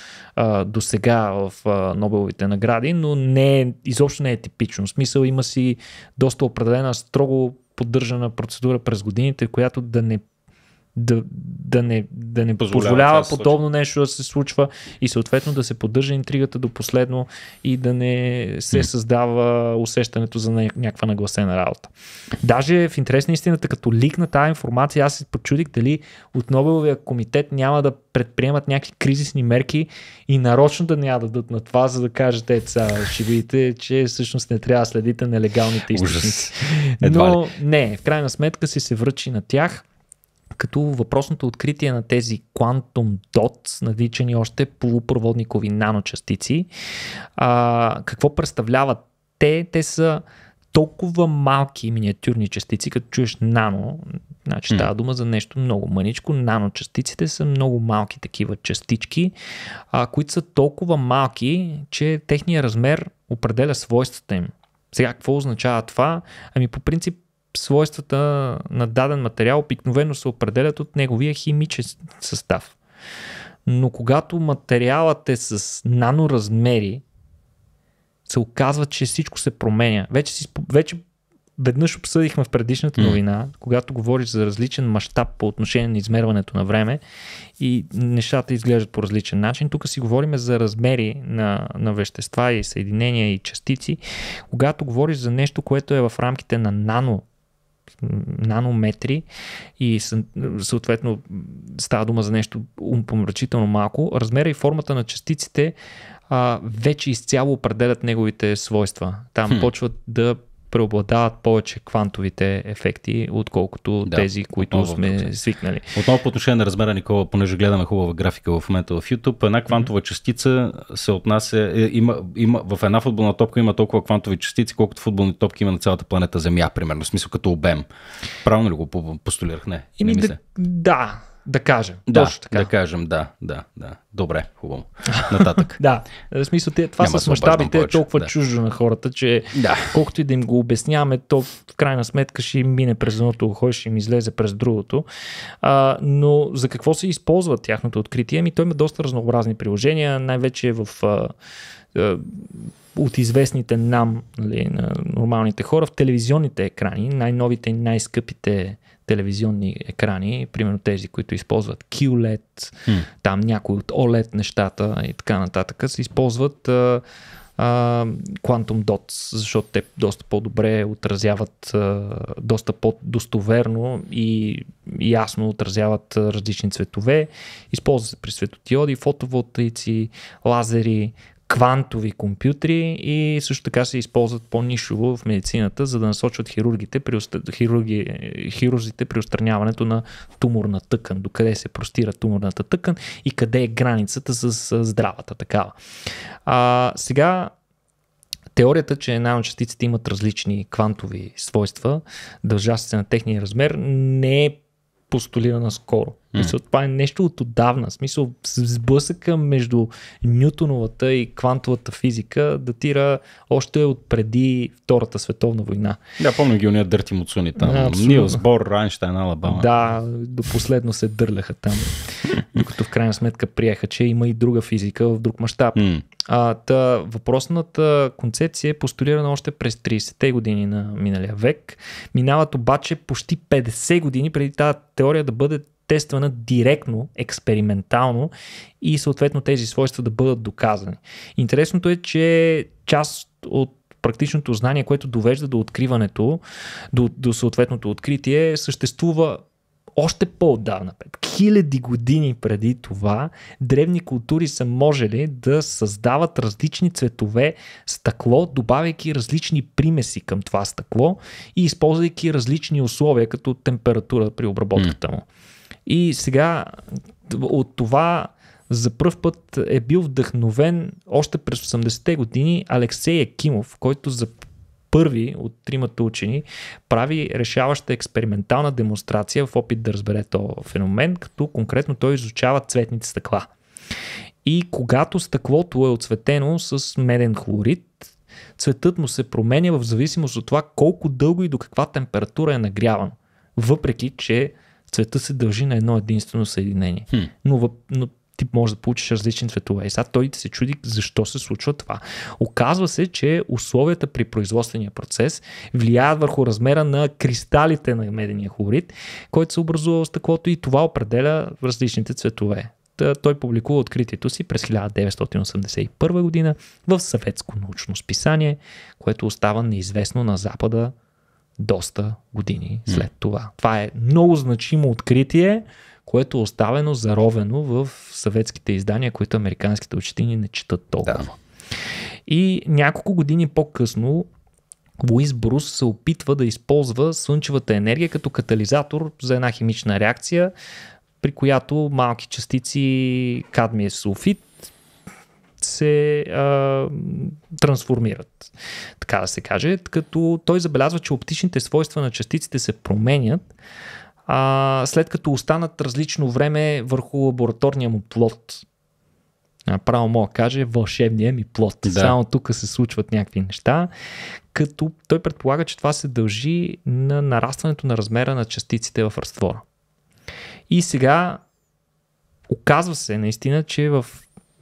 до сега в а, Нобеловите награди, но не е, изобщо не е типично. В смисъл има си доста определена, строго поддържана процедура през годините, която да не да, да не, да не позволява, позволява подобно случва. нещо да се случва и съответно да се поддържа интригата до последно и да не се mm. създава усещането за някаква нагласена работа. Даже в интересна истината, като ликна тази информация, аз се почудих дали от Нобеловия комитет няма да предприемат някакви кризисни мерки и нарочно да не я дадат на това, за да кажете, сега ще видите, че всъщност не трябва да следите нелегалните източници. Но не, в крайна сметка си се връчи на тях като въпросното откритие на тези quantum dots, наричани още полупроводникови наночастици, а, какво представляват те? Те са толкова малки миниатюрни частици, като чуеш нано, значи mm. става дума за нещо много мъничко. Наночастиците са много малки такива частички, а, които са толкова малки, че техния размер определя свойствата им. Сега, какво означава това? Ами по принцип свойствата на даден материал обикновено се определят от неговия химичен състав. Но когато материалът е с наноразмери, се оказва, че всичко се променя. Вече, си, вече веднъж обсъдихме в предишната новина, mm. когато говориш за различен мащаб по отношение на измерването на време и нещата изглеждат по различен начин. Тук си говорим за размери на, на вещества и съединения и частици. Когато говориш за нещо, което е в рамките на нано нанометри и съответно става дума за нещо помрачително малко, размера и формата на частиците а, вече изцяло определят неговите свойства. Там хм. почват да преобладават повече квантовите ефекти, отколкото да, тези, които отново, сме отново. свикнали. Отново по отношение на размера, Никола, понеже гледаме хубава графика в момента в YouTube, една квантова mm-hmm. частица се отнася, е, има, има, в една футболна топка има толкова квантови частици, колкото футболни топки има на цялата планета Земя, примерно, в смисъл като обем. Правилно ли го постулирах? Не. Ими, не мисля. да, да да кажем. Да, точно така. Да кажем, да, да, да. Добре, хубаво. Нататък. да, в смисъл, те, това Няма с мащабите е толкова да. чуждо на хората, че да. колкото и да им го обясняваме, то в крайна сметка ще им мине през едното ухо, ще им излезе през другото. А, но за какво се използва тяхното откритие? Ами той има доста разнообразни приложения, най-вече е в а, а, от известните нам нали, на нормалните хора в телевизионните екрани, най-новите и най-скъпите телевизионни екрани, примерно тези, които използват QLED, mm. там някои от OLED е нещата и така нататък, се използват а, а, Quantum Dots, защото те доста по-добре отразяват, а, доста по-достоверно и ясно отразяват различни цветове. Използват се при светотиоди, фотоволтаици, лазери, квантови компютри и също така се използват по-нишово в медицината, за да насочват хирургите при, хирурги, хирурзите при устраняването на туморна тъкан, докъде се простира туморната тъкан и къде е границата с здравата такава. А, сега Теорията, че наночастиците имат различни квантови свойства, дължащи се на техния размер, не е постулирана скоро. Мисъл, това е нещо от отдавна. Смисъл, сблъсъка между Ньютоновата и квантовата физика датира още от преди Втората световна война. Да, помня ги уния дърти муцуни там. Нил Сбор, Райнштайн, Алабама. Да, до последно се дърляха там. докато в крайна сметка приеха, че има и друга физика в друг мащаб. Mm. А, та, въпросната концепция е постулирана още през 30-те години на миналия век. Минават обаче почти 50 години преди тази теория да бъде тествана директно, експериментално и съответно тези свойства да бъдат доказани. Интересното е, че част от практичното знание, което довежда до откриването, до, до съответното откритие, съществува още по-отдавна, хиляди години преди това, древни култури са можели да създават различни цветове стъкло, добавяйки различни примеси към това стъкло и използвайки различни условия, като температура при обработката му. Mm. И сега от това за първ път е бил вдъхновен още през 80-те години Алексей Екимов, който за първи от тримата учени прави решаваща експериментална демонстрация в опит да разбере то феномен, като конкретно той изучава цветните стъкла. И когато стъклото е оцветено с меден хлорид, цветът му се променя в зависимост от това колко дълго и до каква температура е нагрявано. Въпреки, че цвета се дължи на едно единствено съединение. Хм. Но, но ти можеш да получиш различни цветове. И сега той се чуди защо се случва това. Оказва се, че условията при производствения процес влияят върху размера на кристалите на медения хлорид, който се образува в стъклото и това определя различните цветове. той публикува откритието си през 1981 година в съветско научно списание, което остава неизвестно на Запада доста години след това. Това е много значимо откритие, което е оставено заровено в съветските издания, които американските учетини не четат толкова. Да. И няколко години по-късно Луис Брус се опитва да използва слънчевата енергия като катализатор за една химична реакция, при която малки частици кадмия сулфид се а, трансформират, така да се каже, като той забелязва, че оптичните свойства на частиците се променят, а, след като останат различно време върху лабораторния му плод. Право мога да каже вълшебния ми плод. Да. Само тук се случват някакви неща, като той предполага, че това се дължи на нарастването на размера на частиците в разтвора. И сега оказва се наистина, че в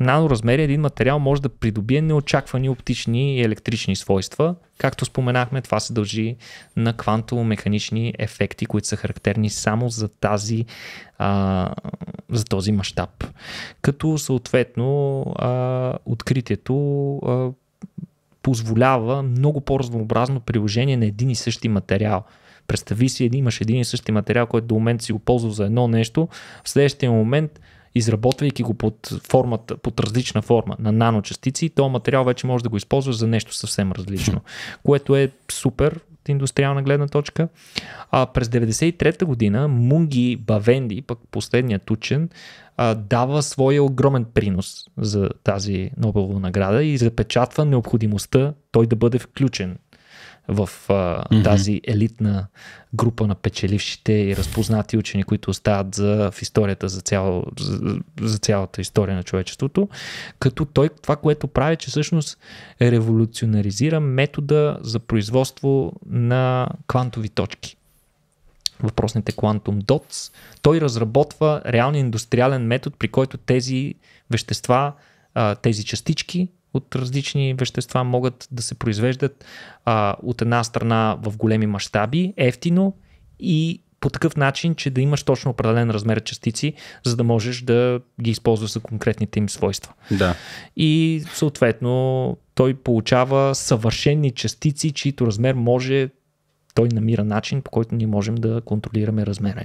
наноразмер един материал може да придобие неочаквани оптични и електрични свойства. Както споменахме, това се дължи на квантово-механични ефекти, които са характерни само за, тази, а, за този мащаб. Като съответно а, откритието а, позволява много по-разнообразно приложение на един и същи материал. Представи си, имаш един и същи материал, който до момента си го ползвал за едно нещо, в следващия момент – изработвайки го под, формата, под различна форма на наночастици, то материал вече може да го използва за нещо съвсем различно, което е супер от индустриална гледна точка. А през 1993 година Мунги Бавенди, пък последният учен, дава своя огромен принос за тази Нобелова награда и запечатва необходимостта той да бъде включен в а, mm-hmm. тази елитна група на печелившите и разпознати учени, които остават за, в историята за, цяло, за, за цялата история на човечеството. Като той това, което прави, че всъщност революционаризира метода за производство на квантови точки въпросните Quantum Dots. Той разработва реалния индустриален метод, при който тези вещества, тези частички от различни вещества могат да се произвеждат а, от една страна в големи мащаби, ефтино и по такъв начин, че да имаш точно определен размер частици, за да можеш да ги използваш за конкретните им свойства. Да. И съответно той получава съвършени частици, чието размер може той намира начин, по който ние можем да контролираме размера.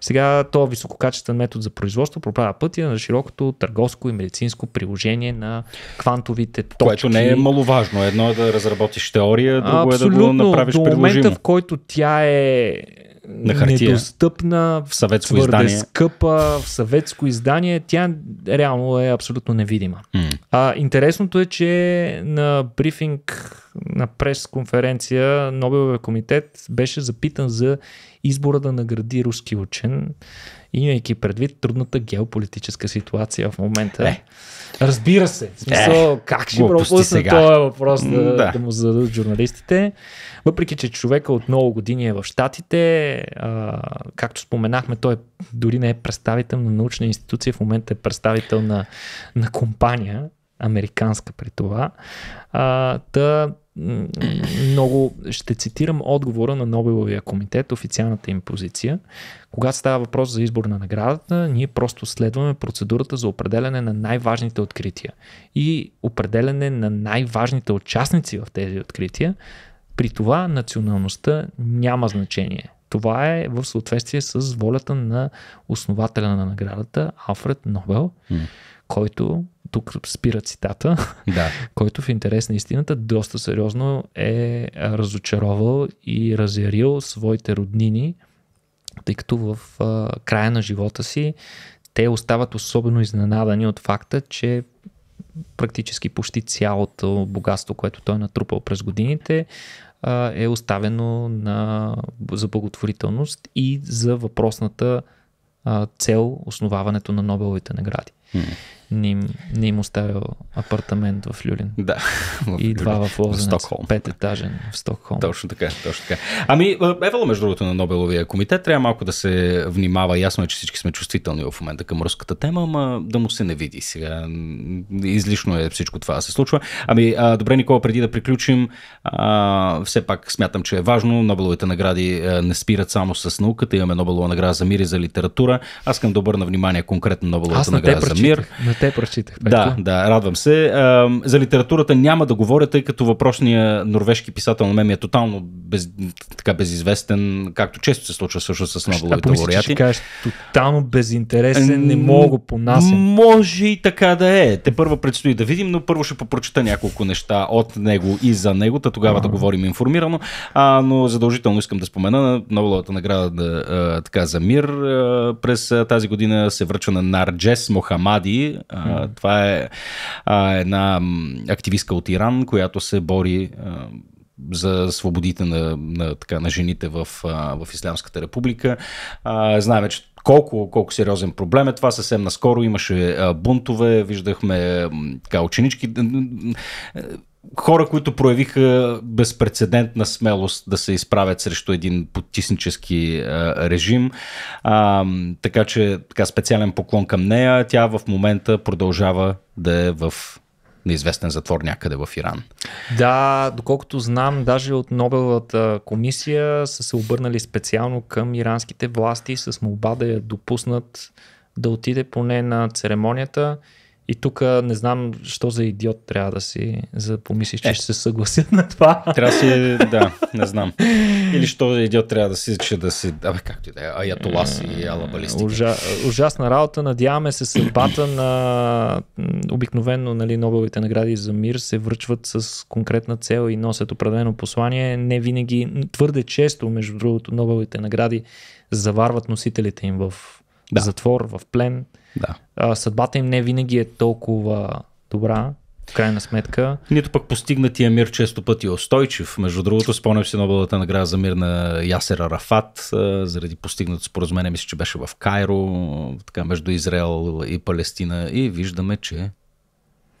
Сега този висококачествен метод за производство проправя пътя на широкото търговско и медицинско приложение на квантовите точки. Което не е маловажно. Едно е да разработиш теория, друго Абсолютно, е да го направиш Абсолютно. До момента, приложимо. в който тя е на хартия. недостъпна, в съветско твърде издание. скъпа, в съветско издание. Тя реално е абсолютно невидима. Mm. А, интересното е, че на брифинг на прес-конференция Нобелове комитет беше запитан за избора да награди руски учен, имайки предвид трудната геополитическа ситуация в момента. Е. Разбира се, в смисъл, е, как ще пропусна този въпрос да, да. да му зададат журналистите. Въпреки, че човека от много години е в Штатите, а, както споменахме, той дори не е представител на научна институция, в момента е представител на, на компания, американска при това. А, та много ще цитирам отговора на Нобеловия комитет, официалната им позиция. Когато става въпрос за избор на наградата, ние просто следваме процедурата за определене на най-важните открития и определене на най-важните участници в тези открития. При това националността няма значение. Това е в съответствие с волята на основателя на наградата Алфред Нобел, който тук спира цитата, да. който в интерес на истината доста сериозно е разочаровал и разярил своите роднини, тъй като в а, края на живота си те остават особено изненадани от факта, че практически почти цялото богатство, което той е натрупал през годините, е оставено на, за благотворителност и за въпросната цел основаването на Нобеловите награди не им, не им оставил апартамент в Люлин. Да. В и два в Лозенец. В Стокхолм. Пететажен в Стокхолм. Точно така, точно така. Ами, е, Евала, между другото, на Нобеловия комитет трябва малко да се внимава. Ясно е, че всички сме чувствителни в момента към руската тема, ама да му се не види сега. Излишно е всичко това да се случва. Ами, а, добре, Никола, преди да приключим, а, все пак смятам, че е важно. Нобеловите награди не спират само с науката. Имаме Нобелова награда за мир и за литература. Аз искам да обърна внимание конкретно Нобеловата награда за мир. На те прочитах. Да, да, радвам се. За литературата няма да говоря, тъй като въпросния норвежки писател на мен ми е тотално без, така безизвестен, както често се случва също с Нобеловите лауреати. Ще кажеш, тотално безинтересен, не мога по нас. Може и така да е. Те първо предстои да видим, но първо ще попрочета няколко неща от него и за него, та тогава да говорим информирано. А, но задължително искам да спомена Нобеловата награда така, за мир през тази година се връчва на Нарджес Мохамед Мади. това е една активистка от Иран, която се бори за свободите на, на, така, на жените в, в Ислямската република. знаем, че колко, колко сериозен проблем е това. Съвсем наскоро имаше бунтове, виждахме така, ученички хора, които проявиха безпредседентна смелост да се изправят срещу един потиснически е, режим. А, така че така специален поклон към нея. Тя в момента продължава да е в неизвестен затвор някъде в Иран. Да, доколкото знам, даже от Нобеловата комисия са се обърнали специално към иранските власти с молба да я допуснат да отиде поне на церемонията и тук не знам, що за идиот трябва да си, за да помислиш, че е. ще се съгласят на това. Трябва да си, да, не знам. Или що за идиот трябва да си, че да си, абе както и да е, аятолас и алабалистика. Ужа, ужасна работа, надяваме се съдбата на обикновено нали, Нобеловите награди за мир се връчват с конкретна цел и носят определено послание. Не винаги, твърде често, между другото, Нобеловите награди заварват носителите им в да. затвор, в плен да. А, съдбата им не винаги е толкова добра, в крайна сметка. Нито пък постигнатия мир често пъти е устойчив. Между другото, спомням си Нобелата награда за мир на Ясера Рафат, заради постигнато споразумение, мисля, че беше в Кайро, така между Израел и Палестина. И виждаме, че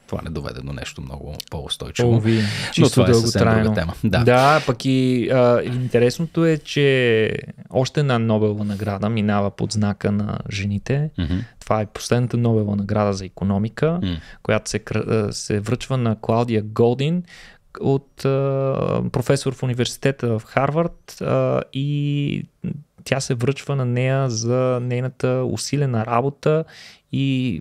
това не доведе до нещо много по-устойчиво. Ови, Но това е съвсем трайно. друга тема. Да, да пък и а, интересното е, че още една Нобелова награда минава под знака на жените. Mm-hmm. Това е последната Нобелова награда за економика, mm-hmm. която се, се връчва на Клаудия Голдин, от а, професор в университета в Харвард а, и тя се връчва на нея за нейната усилена работа и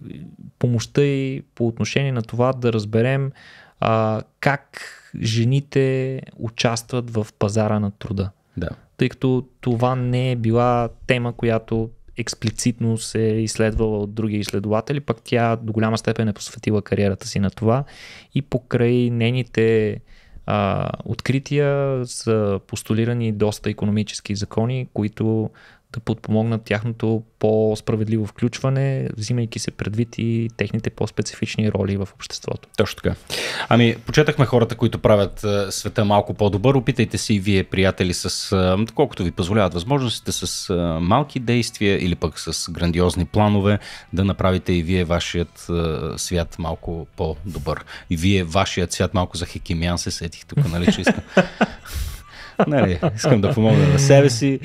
помощта и по отношение на това да разберем а, как жените участват в пазара на труда. Да. Тъй като това не е била тема, която експлицитно се е изследвала от други изследователи, пък тя до голяма степен е посветила кариерата си на това и покрай нейните а, открития са постулирани доста економически закони, които да подпомогнат тяхното по-справедливо включване, взимайки се предвид и техните по-специфични роли в обществото. Точно така. Ами, почетахме хората, които правят е, света малко по-добър. Опитайте се и вие, приятели, с е, колкото ви позволяват възможностите, с е, малки действия или пък с грандиозни планове, да направите и вие вашият свят малко по-добър. И вие вашият свят малко за Хекимян се сетих тук, нали, че искам. нали, искам да помогна на себе си.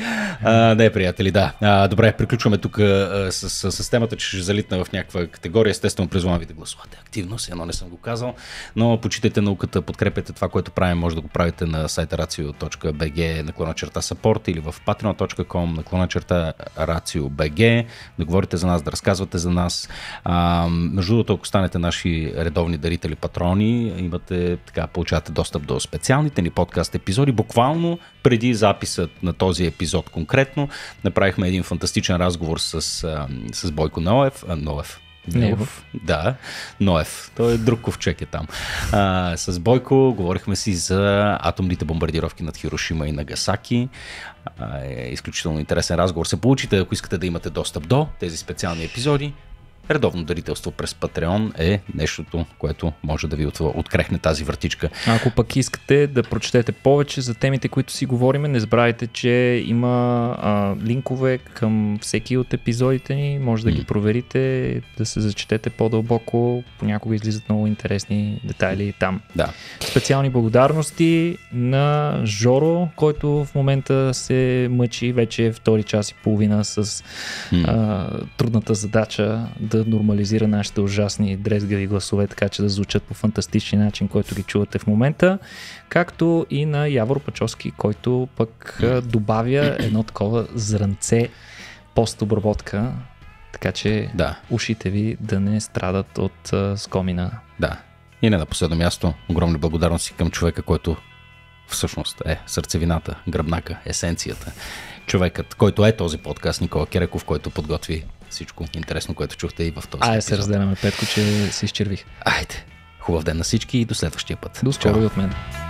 А, не, приятели, да. А, добре, приключваме тук а, с, с, с темата, че ще залитна в някаква категория. Естествено, призвам ви да гласувате активно, си едно не съм го казал, но почитайте науката, подкрепете това, което правим. Може да го правите на сайта racio.bg наклона черта support или в patreon.com наклона черта racio.bg да говорите за нас, да разказвате за нас. А, между другото, ако станете наши редовни дарители, патрони, имате така, получавате достъп до специалните ни подкаст епизоди. Буквално специално преди записът на този епизод конкретно. Направихме един фантастичен разговор с, с Бойко Ноев. Ноев. Ноев. Да, Ноев. Той е друг ковчег е там. А, с Бойко говорихме си за атомните бомбардировки над Хирошима и Нагасаки. А, е изключително интересен разговор се получите, ако искате да имате достъп до тези специални епизоди. Редовно дарителство през Patreon е нещото, което може да ви открехне тази въртичка. Ако пък искате да прочетете повече за темите, които си говориме, не забравяйте, че има а, линкове към всеки от епизодите ни. Може да ги проверите, да се зачетете по-дълбоко. Понякога излизат много интересни детайли там. Да. Специални благодарности на Жоро, който в момента се мъчи вече втори час и половина с а, трудната задача да да нормализира нашите ужасни дрезгави гласове, така че да звучат по фантастичен начин, който ги чувате в момента, както и на Явор Пачовски, който пък добавя едно такова зранце постобработка, така че да. ушите ви да не страдат от а, скомина. Да. И не на последно място, огромни благодарности към човека, който всъщност е сърцевината, гръбнака, есенцията. Човекът, който е този подкаст, Никола Кереков, който подготви всичко интересно, което чухте и в този Айде се разделяме, Петко, че се изчервих. Айде. Хубав ден на всички и до следващия път. До скоро и от мен.